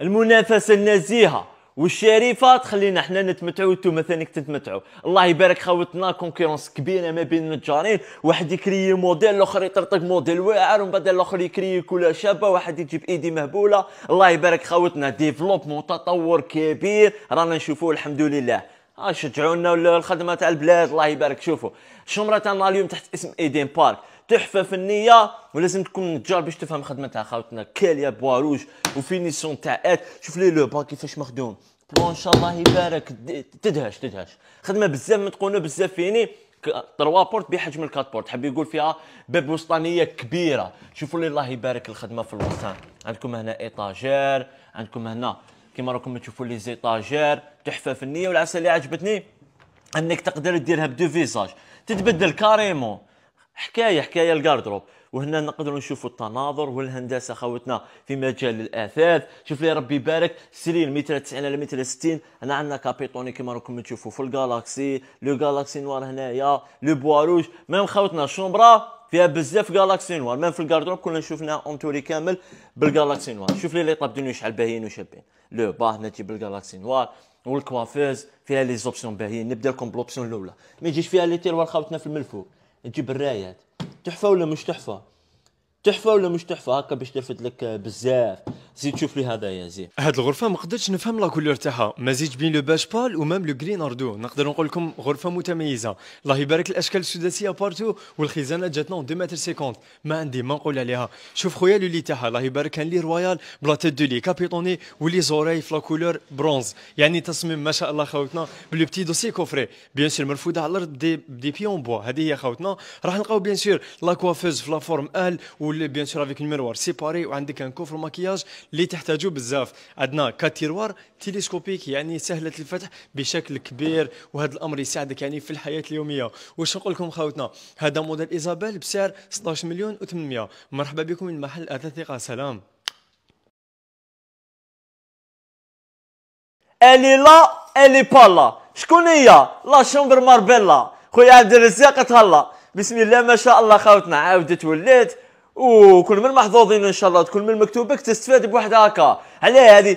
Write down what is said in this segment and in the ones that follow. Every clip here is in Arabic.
المنافسه النزيهه والشريفه تخلينا حنا نتمتعوا وانتم ثانيك تتمتعوا الله يبارك خوتنا كونكورونس كبيره ما بين النجارين واحد يكري موديل الاخر يطرطق موديل واعر ومن بعد الاخر يكري كل شابه واحد يجيب ايدي مهبوله الله يبارك خوتنا ديفلوبمون تطور كبير رانا نشوفوه الحمد لله شجعونا الخدمه تاع البلاد الله يبارك شوفوا شمره اليوم تحت اسم ايدين بارك تحفه فنيه ولازم تكون نجار باش تفهم خدمتها خاوتنا كاليا بواروج وفينيسيون تاع ات شوف لي لو با كيفاش مخدوم بلون ان شاء الله يبارك تدهش تدهش خدمه بزاف متقونه بزاف فيني تروا بورت بحجم الكات بورت حب يقول فيها باب وسطانيه كبيره شوفوا لي الله يبارك الخدمه في الوسطان عندكم هنا ايطاجير عندكم هنا كيما راكم تشوفوا لي زيطاجير تحفه فنيه والعسل اللي عجبتني انك تقدر ديرها بدو فيزاج تتبدل كاريمون حكايه حكايه الكاردروب وهنا نقدروا نشوفوا التناظر والهندسه خوتنا في مجال الاثاث شوف لي ربي يبارك سرير متر 90 على متر 60 هنا عندنا كابيتوني كما راكم تشوفوا في الجالاكسي لو جالاكسي نوار هنايا لو بواروج ميم خوتنا الشومبرا فيها بزاف جالاكسي نوار ميم في الكاردروب كنا نشوف اونتوري كامل بالجالاكسي نوار شوف لي لي طاب شحال باهيين وشابين لو با هنا تجي بالجالاكسي نوار والكوافيز فيها لي زوبسيون باهيين نبدا لكم بلوبسيون الاولى ما يجيش فيها لي تيروار خوتنا في الملفوف تجيب الرايات تحفه ولا مش تحفه تحفه ولا مش تحفه هكا باش تلفت لك بزاف زيد شوف لي هذايا زيد هاد الغرفه ما قدرتش نفهم لا كولور تاعها مزيج بين لو باش بال ومام لو جرين اردو نقدر نقول لكم غرفه متميزه الله يبارك الاشكال السداسيه بارتو والخزانه جاتنا 2 متر 50 ما عندي ما نقول عليها شوف خويا لو لي تاعها الله يبارك كان لي رويال بلا تيت دو لي كابيتوني ولي زوراي في لا كولور برونز يعني تصميم ما شاء الله خوتنا بلو بتي دوسي كوفري بيان سور مرفوده على الارض دي دي بيون بوا هذه هي خوتنا راح نلقاو بيان سور لا كوافيز في لا فورم ال وبيان سور افيك نيميروار سيباري وعندك ان كوفر ماكياج اللي تحتاجوه بزاف عندنا كاتيروار تيليسكوبيك يعني سهله الفتح بشكل كبير وهذا الامر يساعدك يعني في الحياه اليوميه واش نقول لكم خاوتنا هذا موديل ايزابيل بسعر 16 مليون و800 مرحبا بكم من محل اثاثقه سلام الي لا الي elle شكون هي لا شومبر ماربيلا خويا عبد الرزاق تهلا بسم الله ما شاء الله خاوتنا عاودت ولات وكل من محظوظين ان شاء الله تكون من مكتوبك تستفاد بواحد هكا عليه هذه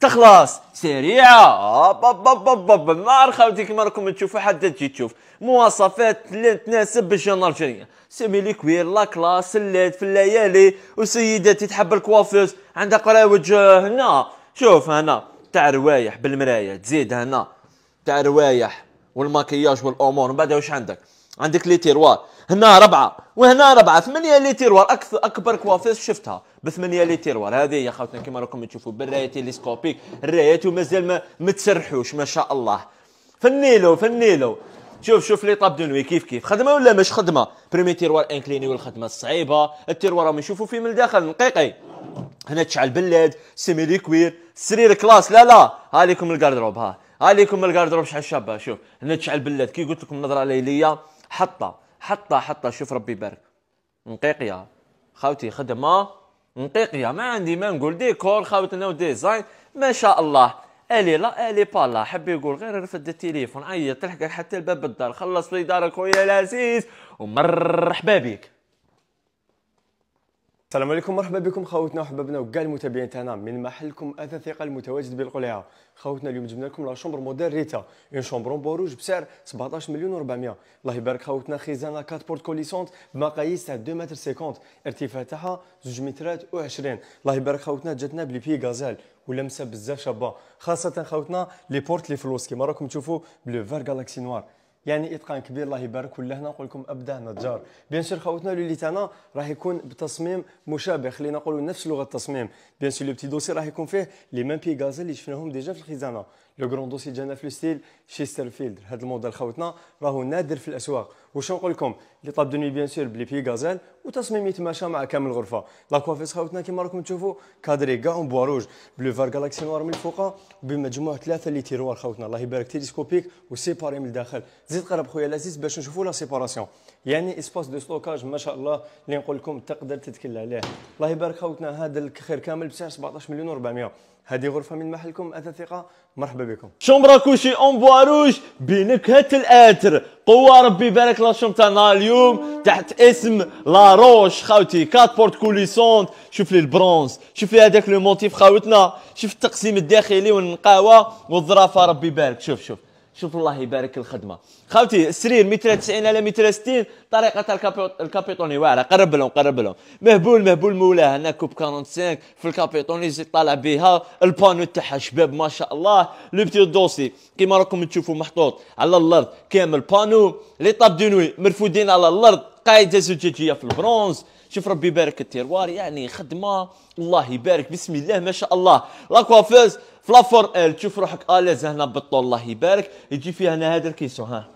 تخلص سريعه بب بب بب ما خاوتي كيما راكم تشوفوا حتى تجي تشوف مواصفات اللي تناسب الجنة الجنيه سيمي الكوير لا كلاس الليل في الليالي وسيداتي تحب الكوافيس عندها قراوج آه، هنا شوف هنا تاع روايح بالمرايه تزيد هنا تاع روايح والماكياج والامور من بعد واش عندك عندك لي تيروار هنا ربعه وهنا ربعه ثمانيه لي تيروار اكثر اكبر كوافيس شفتها بثمانيه لي تيروار هذه يا خوتنا كما راكم تشوفوا بالرايه تيليسكوبيك الراية ومازال ما متسرحوش ما شاء الله فنيلو فنيلو شوف شوف لي طاب دونوي كيف كيف خدمه ولا مش خدمه بريمي تيروار انكليني والخدمه الصعيبه التيروار راهم يشوفوا فيه من الداخل نقيقي هنا تشعل بلاد سيمي كوير سرير كلاس لا لا ها ليكم الكاردروب ها ها ليكم الكاردروب شحال شابه شوف هنا تشعل بلاد كي قلت لكم نظره ليليه حطه حطه حطه شوف ربي يبارك نقيقيا خاوتي خدمه نقيقيا ما عندي ما نقول ديكور خاوتنا وديزاين ما شاء الله الي لا الي با لا حب يقول غير رفد التليفون عيط تلحق حتى لباب الدار خلص في دارك خويا العزيز ومرحبا بك السلام عليكم مرحبا بكم خوتنا وحبابنا وكاع المتابعين تاعنا من محلكم اثا ثقه المتواجد بالقلعه خوتنا اليوم جبنا لكم لا شومبر موديل ريتا اون شومبر بوروج بسعر 17 مليون و400 الله يبارك خوتنا خزانه 4 بورت كوليسونت بمقاييس تاع 2 متر 50 ارتفاع تاعها 2 مترات و20 الله يبارك خوتنا جاتنا بلي بي غازال ولمسه بزاف شابه خاصه خوتنا لي بورت لي فلوس كيما راكم تشوفوا بلو فار غالاكسي نوار يعني اتقان كبير الله يبارك ولا هنا نقول لكم ابدع نجار بيان سور خوتنا اللي تاعنا راه يكون بتصميم مشابه خلينا نقولوا نفس لغه التصميم بيان سور لو بتي دوسي راه يكون فيه لي ميم بيغازي اللي شفناهم ديجا في الخزانه لو كرون دوسي جانا في ستيل شيستر فيلد هاد الموديل خوتنا راهو نادر في الاسواق واش نقول لكم لي طاب دو بيان سور بلي في غازال وتصميم يتماشى مع كامل الغرفه لا كوافيس خوتنا كيما راكم تشوفوا كادري كاع اون بواروج روج بلو فار غالاكسي نوار من الفوق بمجموع ثلاثه لي تيروار خوتنا الله يبارك تيليسكوبيك وسيباري من الداخل زيد قرب خويا العزيز باش نشوفوا لا سيباراسيون يعني اسباس دو ستوكاج ما شاء الله اللي نقول لكم تقدر تتكل عليه الله يبارك خوتنا هذا الكخير كامل بسعر 17 مليون و400 هذه غرفة من محلكم أثاث ثقة مرحبا بكم شومبرا كوشي أون بواروج بنكهة الآتر قوة ربي يبارك لا تاعنا اليوم تحت اسم لا روش خاوتي كات بورت كوليسونت شوف لي البرونز شوف لي هذاك لو موتيف خاوتنا شوف التقسيم الداخلي والنقاوة والظرافة ربي يبارك شوف شوف شوف الله يبارك الخدمه خاوتي السرير 190 على 160 طريقه الكابيتوني واعره قرب لهم قرب لهم مهبول مهبول مولاه هنا كوب 45 في الكابيتوني زيد طالع بها البانو تاعها شباب ما شاء الله لو بتي دوسي كيما راكم تشوفوا محطوط على الارض كامل بانو لي طاب دو نوي مرفودين على الارض قاعده زجاجيه في البرونز شوف ربي يبارك التيروار يعني خدمه الله يبارك بسم الله ما شاء الله لاكوافيز في لافور ال تشوف روحك اليز آه، هنا بالطول الله يبارك يجي فيها هنا هذا الكيسو ها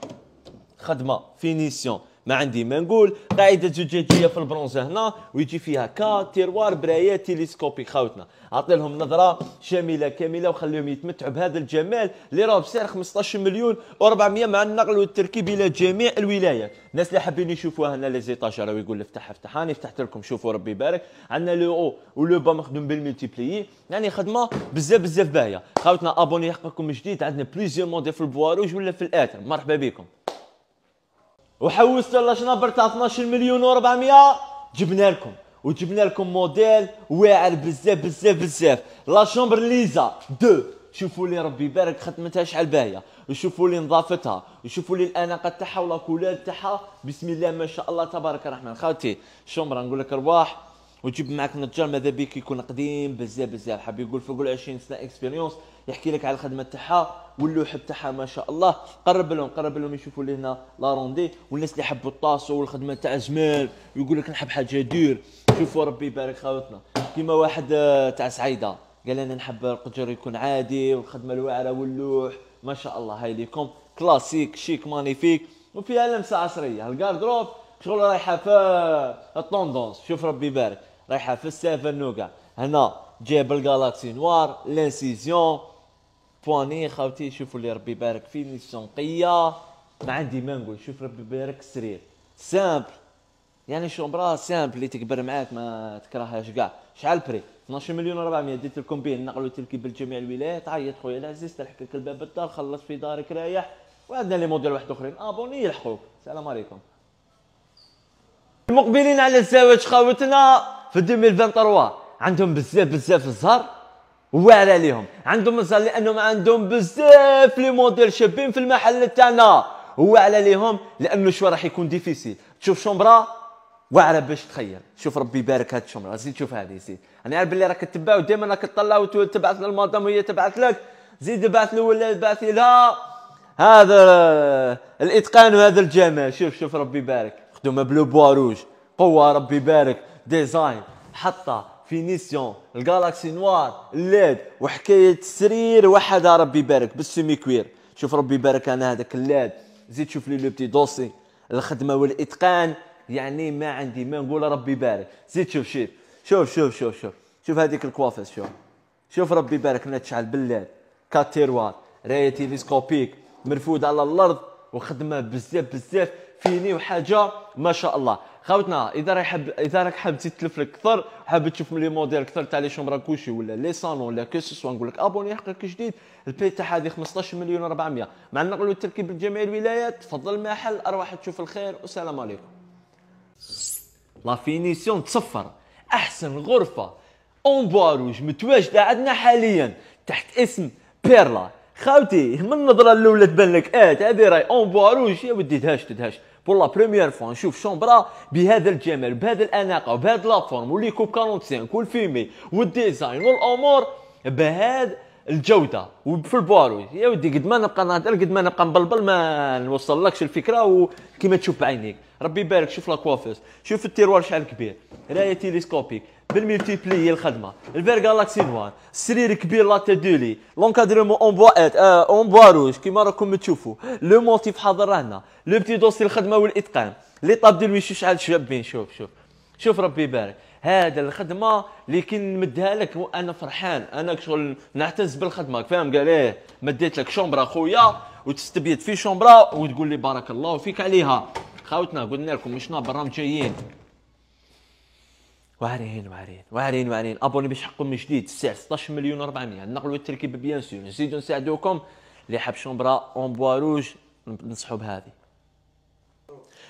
خدمه فينيسيون ما عندي ما نقول قاعده زجاجيه في البرونز هنا ويجي فيها كا تيروار برايات تيليسكوبي خاوتنا عطي لهم نظره شامله كامله وخليهم يتمتعوا بهذا الجمال اللي راه بسعر 15 مليون و400 مع النقل والتركيب الى جميع الولايات الناس اللي حابين يشوفوها هنا لي زيطاج راه يقول افتح هاني فتحت لكم شوفوا ربي يبارك عندنا لو او ولو با مخدوم بالملتيبليي يعني خدمه بزاف بزاف باهيه خاوتنا ابوني حقكم جديد عندنا بليزيور موديل في البواروج ولا في الاتر مرحبا بكم وحوست على شنابر تاع 12 مليون و400 جبنا لكم وجبنا لكم موديل واعر بزاف بزاف بزاف لا شومبر ليزا دو شوفوا لي ربي يبارك خدمتها شحال باهيه وشوفوا لي نظافتها وشوفوا لي الاناقه تاعها ولا كولار تاعها بسم الله ما شاء الله تبارك الرحمن خالتي شومبر نقول لك رواح وتجيب معاك نجار ماذا بيك يكون قديم بزاف بزاف حاب يقول فوق ال 20 سنه اكسبيريونس يحكي لك على الخدمه تاعها واللوح تاعها ما شاء الله قرب لهم قرب لهم يشوفوا لي هنا لا روندي والناس اللي يحبوا الطاسو والخدمه تاع زمان ويقول لك نحب حاجه دير شوفوا ربي يبارك خاوتنا كيما واحد آه، تاع سعيده قال انا نحب القجر يكون عادي والخدمه الواعره واللوح ما شاء الله هاي ليكم كلاسيك شيك مانيفيك وفيها لمسه عصريه الكاردروب شغل رايحه في الطوندونس شوف ربي يبارك رايحه في السافنوكا هنا جايب الجالاكسي نوار لانسيزيون بواني خاوتي شوفوا اللي ربي يبارك فيني السنقيه ما عندي ما نقول شوف ربي يبارك السرير سامبل يعني شومبرا سامبل اللي تكبر معاك ما تكرههاش كاع شحال بري 12 مليون 400 درت لكم به نقلوا تركيب لجميع الولايات عيط خويا العزيز تلحق لك الباب الدار خلص في دارك رايح وعندنا لي موديل واحد اخرين ابوني يلحقوك السلام عليكم المقبلين على الزواج خاوتنا في 2023 عندهم بزاف بزاف الزهر واعر عليهم عندهم مصدر لانهم عندهم بزاف لي موديل شابين في المحل تاعنا واعر عليهم لانه شو راح يكون ديفيسيل تشوف شومبرا واعره باش تخير شوف ربي يبارك هاد الشومبرا زيد شوف هذه زيد انا عارف بلي راك تتبع ودائما راك تطلع وتبعث للمدام وهي تبعث لك زيد ابعث له ولا ابعث لها هذا الاتقان وهذا الجمال شوف شوف ربي يبارك خدمه بلو بوا روج قوه ربي يبارك ديزاين حطه فينيسيون الجالاكسي نوار الليد وحكايه السرير واحد ربي يبارك بالسيمي كوير شوف ربي يبارك انا هذاك الليد زيد شوف لي لو بتي دوسي الخدمه والاتقان يعني ما عندي ما نقول ربي يبارك زيد شوف شوف شوف شوف شوف شوف شوف هذيك الكوافيس شوف شوف ربي يبارك لنا تشعل بالليد كاتيروار رايه تيليسكوبيك مرفود على الارض وخدمه بزاف بزاف فيني وحاجه ما شاء الله خاوتنا اذا راك حاب اذا راك حاب تزيد تلف لك اكثر حاب تشوف لي موديل اكثر تاع لي شومبرا كوشي ولا لي صالون ولا كوسوسوا نقول لك ابوني حقك جديد البي تاعها هذه 15 مليون و400 مع النقل التركيب لجميع الولايات تفضل المحل ارواح تشوف الخير والسلام عليكم لا فينيسيون تصفر احسن غرفه اون بواروج متواجده عندنا حاليا تحت اسم بيرلا خاوتي من النظره الاولى تبان لك اه هذه راي اون بواروج يا ودي تدهش تدهش بور لا بروميير فون نشوف شومبرا بهذا الجمال بهذا الاناقه وبهذا لا فورم واللي كوب 45 والفيمي والديزاين والامور بهذا الجوده وفي البواروج يا ودي قد ما نبقى نهضر قد ما نبقى نبلبل ما نوصلكش الفكره وكيما تشوف بعينيك ربي يبارك شوف لا كوافيس شوف التيروار شحال كبير رايه تيليسكوبيك بالملتيبلي الخدمه الفير جالاكسي نوار السرير كبير لا تدولي لونكادرمون اون بوا اون بوا روج كيما راكم تشوفوا لو موتيف حاضر هنا لو بتي دوسي الخدمه والاتقان لي طاب دو شوف شحال شابين شوف شوف شوف ربي يبارك هذا الخدمه اللي كي نمدها لك وانا فرحان انا شغل نعتز بالخدمه فاهم قال ايه مديت لك شومبرا خويا وتستبيت في شومبرا وتقول لي بارك الله فيك عليها خاوتنا قلنا لكم مشنا برامج جايين واعرين واعرين واعرين واعرين ابوني بشحق من جديد السعر 16 مليون و 400 النقل والتركيب بيان سور نزيدو نساعدوكم اللي حاب شومبرا اون بوا روج نصحو بهذه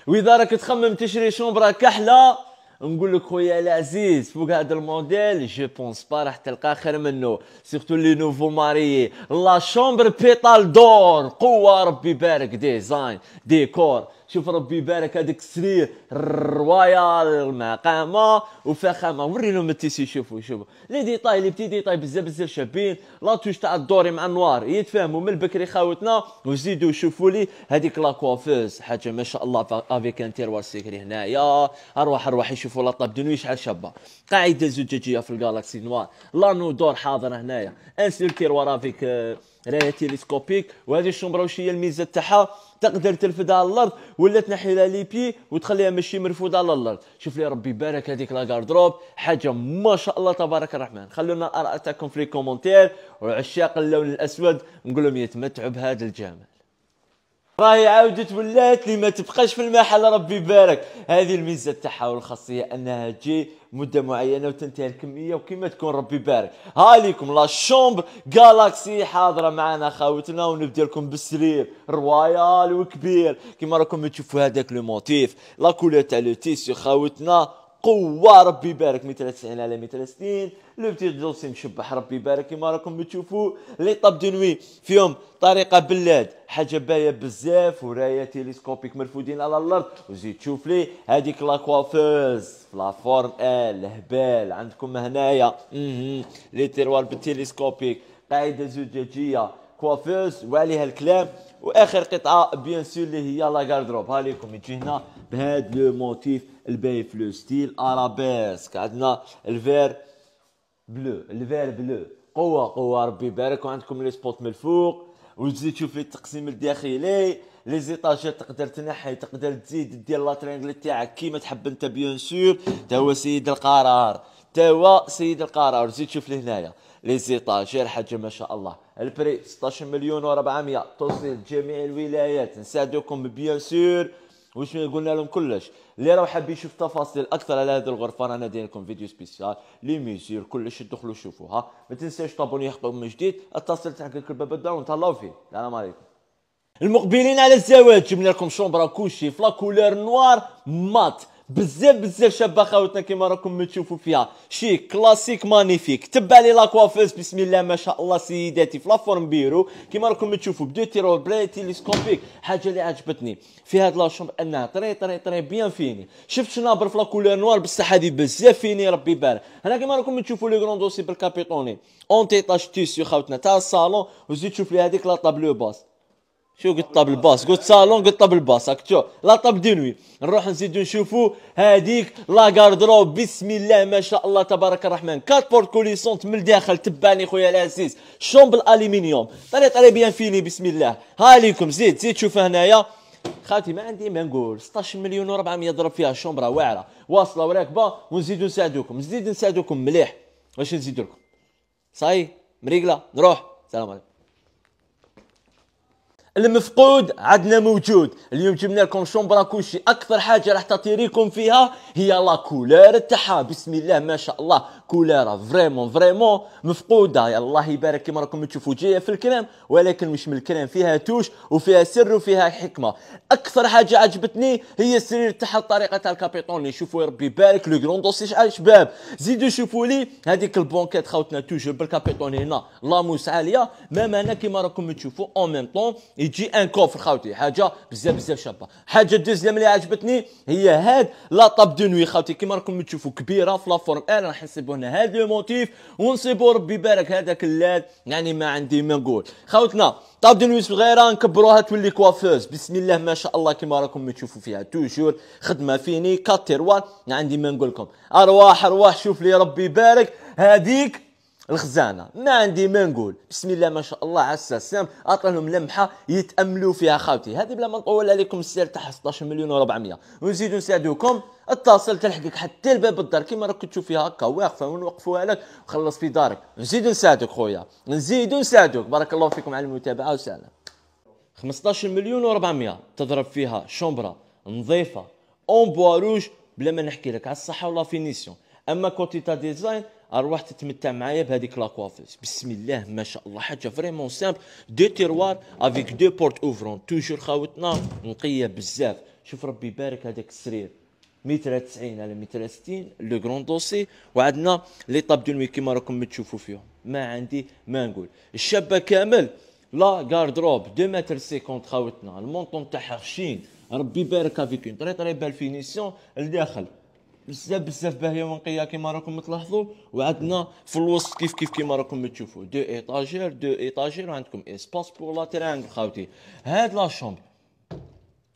واذا راك تخمم تشري شومبرا كحله نقول لك خويا العزيز فوق هذا الموديل جو بونس با راح تلقى خير منه سيرتو لي نوفو ماريي لا شومبر بيتال دور قوه ربي يبارك ديزاين ديكور شوف ربي يبارك هذاك السرير رويال مع قامه وفخامه لهم التيسي شوفوا شوفوا لي ديتاي لي بتي ديتاي بزاف بزاف شابين لا توش تاع الدوري مع النوار يتفاهموا من البكري خاوتنا وزيدوا شوفوا لي هذيك لا كوافيز حاجه ما شاء الله افيك ان تيروار سيكري هنايا اروح اروح يشوفوا لا طاب دنوي شحال شابه قاعده زجاجيه في الجالاكسي نوار لا نودور حاضر هنايا انسي التيروار افيك آه، راهي تيليسكوبيك وهذه الشومبرا واش هي الميزه تاعها تقدر تلفدها على الارض ولا تنحيلها لي بي وتخليها ماشي مرفوده على الارض شوف لي ربي يبارك هذيك لا غاردروب حاجه ما شاء الله تبارك الرحمن خلونا الاراء تاعكم في لي كومونتير وعشاق اللون الاسود نقول لهم يتمتعوا بهذا الجمال راهي عاودت ولات لي ما تبقاش في المحل ربي يبارك هذه الميزه تاعها والخاصيه انها تجي مده معينه وتنتهي الكميه وكما تكون ربي بارك ها ليكم لا شومبر جالاكسي حاضره معنا خاوتنا ونبدا لكم بالسرير روايال وكبير كما راكم تشوفوا هذاك لو موتيف لا كولور تاع لو تيسيو خاوتنا قوه ربي يبارك 190 على 160 لو بتي جلسي مشبح ربي يبارك كيما راكم تشوفوا لي طاب نوي فيهم طريقه بلاد حاجه بايه بزاف ورايه تيليسكوبيك مرفودين على الارض وزيد تشوف لي هذيك لاكوافوز فورم ال هبال عندكم هنايا لي تيروار بالتيليسكوبيك قاعده زجاجيه كوافوز وعليها الكلام واخر قطعه بيان سور اللي هي لا غاردروب ها ليكم تجي هنا بهذا لو موتيف الباي فلو ستيل ارابيسك عندنا الفير بلو الفير بلو قوه قوه ربي يبارك وعندكم لي سبوت من الفوق وتزيد تشوف التقسيم الداخلي لي زيطاجير تقدر تنحي تقدر تزيد دير لا ترينغل تاعك كيما تحب انت بيان سور تا هو سيد القرار تا هو سيد القرار زيد تشوف لي هنايا لي زيطاجير حاجه ما شاء الله البري 16 مليون و400 توصل جميع الولايات نساعدوكم بيان سور وش قلنا لهم كلش اللي راه حاب يشوف تفاصيل اكثر على هذه الغرفه رانا داير لكم فيديو سبيسيال لي ميزير كلش تدخلوا شوفوها ما تنساوش تابوني حق من جديد التصل تاع الباب الدار ونتهلاو فيه السلام عليكم المقبلين على الزواج جبنا لكم شومبرا كوشي فلا كولير نوار مات بزاف بزاف شابه خاوتنا كما راكم تشوفوا فيها شيك كلاسيك مانيفيك تبع لي لاكوافيز بسم الله ما شاء الله سيداتي في لافورم بيرو كما راكم تشوفوا بدو تيرو بلاي تيليسكوبيك حاجه اللي عجبتني في هاد لاشوم انها طري طري طري بيان فيني شفت شنابر في لاكولور نوار بصح هادي بزاف فيني ربي يبارك هنا كما راكم تشوفوا لي غروند دوسي بالكابيطوني اون تيطاج تيسيو خاوتنا تاع الصالون وزيد تشوف لي هذيك لا طابلو باس شو قلت طاب الباص قلت صالون قلت طاب الباص هاك شو لا طاب دينوي نروح نزيدو نشوفو هاديك لا كاردرو بسم الله ما شاء الله تبارك الرحمن كات بورت كوليسونت من الداخل تباني خويا العزيز شوم بالالومنيوم طري طري بيان فيني بسم الله ها ليكم زيد زيد شوف هنايا خالتي ما عندي ما نقول 16 مليون و400 ضرب فيها الشومبرا واعره واصله وراكبه ونزيدو نساعدوكم نزيد نساعدوكم مليح واش نزيد لكم صاي مريقله نروح السلام عليكم المفقود عندنا موجود اليوم جبنا لكم شومبرا كوشي اكثر حاجه راح تطيريكم فيها هي لا كولار تاعها بسم الله ما شاء الله كولارا فريمون فريمون مفقوده الله يبارك كما راكم تشوفوا جايه في الكلام ولكن مش من الكلام فيها توش وفيها سر وفيها حكمه اكثر حاجه عجبتني هي السرير تاع الطريقه تاع الكابيتون اللي شوفوا ربي يبارك لو كرون دوسي شباب زيدوا شوفوا لي هذيك البونكات خاوتنا توجور بالكابيتون هنا لاموس عاليه مام انا كما راكم تشوفوا اون ميم طون يجي ان كوفر خاوتي حاجه بزاف بزاف شابه حاجه الدوزيام اللي عجبتني هي هاد لا طاب دو نوي خاوتي كما راكم تشوفوا كبيره في لا فورم ال آه، راح نسيبوها يكون هذا الموتيف ونصيبو ربي يبارك هذاك اللاد يعني ما عندي ما نقول خوتنا طاب دي نويس صغيره نكبروها تولي كوافوز بسم الله ما شاء الله كما راكم تشوفوا فيها توجور خدمه فيني كاتيروان عندي ما نقول لكم ارواح ارواح شوف لي ربي يبارك هذيك الخزانه ما عندي ما نقول بسم الله ما شاء الله على السلام اعطيهم لمحه يتاملوا فيها خاوتي هذه بلا ما نطول عليكم السير تاع 16 مليون و400 ونزيد نساعدوكم اتصل تلحقك حتى لباب الدار كيما راك تشوف فيها هكا واقفه ونوقفوها لك وخلص في دارك نزيدو نساعدوك خويا نزيدو نساعدوك بارك الله فيكم على المتابعه وسلام 15 مليون و400 تضرب فيها شومبرا نظيفه اون بوا روج بلا ما نحكي لك على الصحه ولا فينيسيون اما كوتيتا ديزاين اروح تتمتع معايا بهذيك لاكوافيز بسم الله ما شاء الله حاجه فريمون سامبل دو تيروار افيك دو بورت اوفرون توجور خاوتنا نقيه بزاف شوف ربي يبارك هذاك السرير 190 90 على 160 60 لو كرون دوسي وعندنا ليطاب دو نوي كيما راكم تشوفوا فيهم ما عندي ما نقول الشابه كامل لا غاردروب 2 متر 50 خاوتنا المونطون تاعها خشين ربي يبارك افيك اون طري طري بال فينيسيون لداخل بزاف بزاف باهيه ونقيه كما راكم تلاحظوا وعندنا في الوسط كيف كيف كما راكم تشوفوا دو ايطاجير دو ايطاجير وعندكم اسباس بور لا تريانغل خاوتي هاد لا شومبر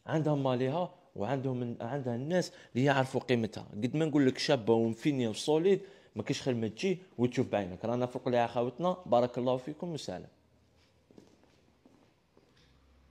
عندها ماليها وعندهم من عندها الناس اللي يعرفوا قيمتها قد ما نقول لك شابه ومفينيه وسوليد ما كاينش خير ما تجي وتشوف بعينك رانا فوق لها خاوتنا بارك الله فيكم وسلام